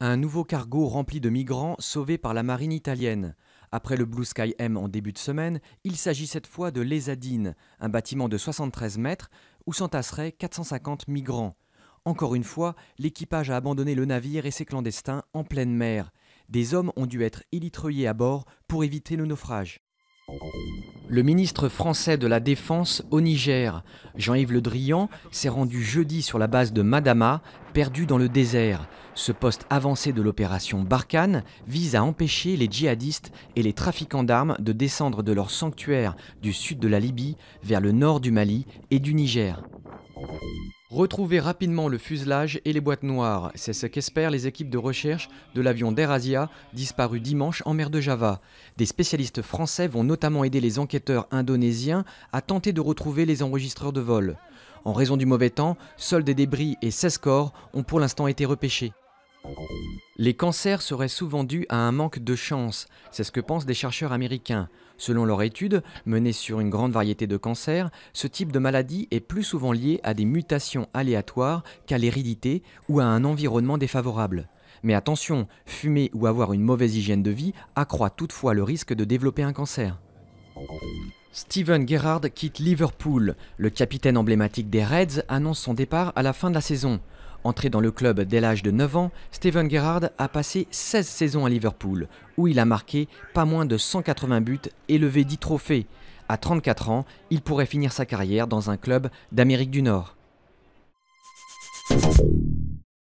Un nouveau cargo rempli de migrants sauvés par la marine italienne. Après le Blue Sky M en début de semaine, il s'agit cette fois de l'Ezadine, un bâtiment de 73 mètres où s'entasseraient 450 migrants. Encore une fois, l'équipage a abandonné le navire et ses clandestins en pleine mer. Des hommes ont dû être élitreillés à bord pour éviter le naufrage. Le ministre français de la Défense au Niger, Jean-Yves Le Drian, s'est rendu jeudi sur la base de Madama, perdue dans le désert. Ce poste avancé de l'opération Barkhane vise à empêcher les djihadistes et les trafiquants d'armes de descendre de leur sanctuaire du sud de la Libye vers le nord du Mali et du Niger. Retrouver rapidement le fuselage et les boîtes noires, c'est ce qu'espèrent les équipes de recherche de l'avion d'Erasia, disparu dimanche en mer de Java. Des spécialistes français vont notamment aider les enquêteurs indonésiens à tenter de retrouver les enregistreurs de vol. En raison du mauvais temps, seuls des débris et 16 corps ont pour l'instant été repêchés. Les cancers seraient souvent dus à un manque de chance, c'est ce que pensent des chercheurs américains. Selon leur étude, menée sur une grande variété de cancers, ce type de maladie est plus souvent lié à des mutations aléatoires qu'à l'hérédité ou à un environnement défavorable. Mais attention, fumer ou avoir une mauvaise hygiène de vie accroît toutefois le risque de développer un cancer. Steven Gerrard quitte Liverpool. Le capitaine emblématique des Reds annonce son départ à la fin de la saison. Entré dans le club dès l'âge de 9 ans, Steven Gerrard a passé 16 saisons à Liverpool, où il a marqué pas moins de 180 buts et levé 10 trophées. À 34 ans, il pourrait finir sa carrière dans un club d'Amérique du Nord.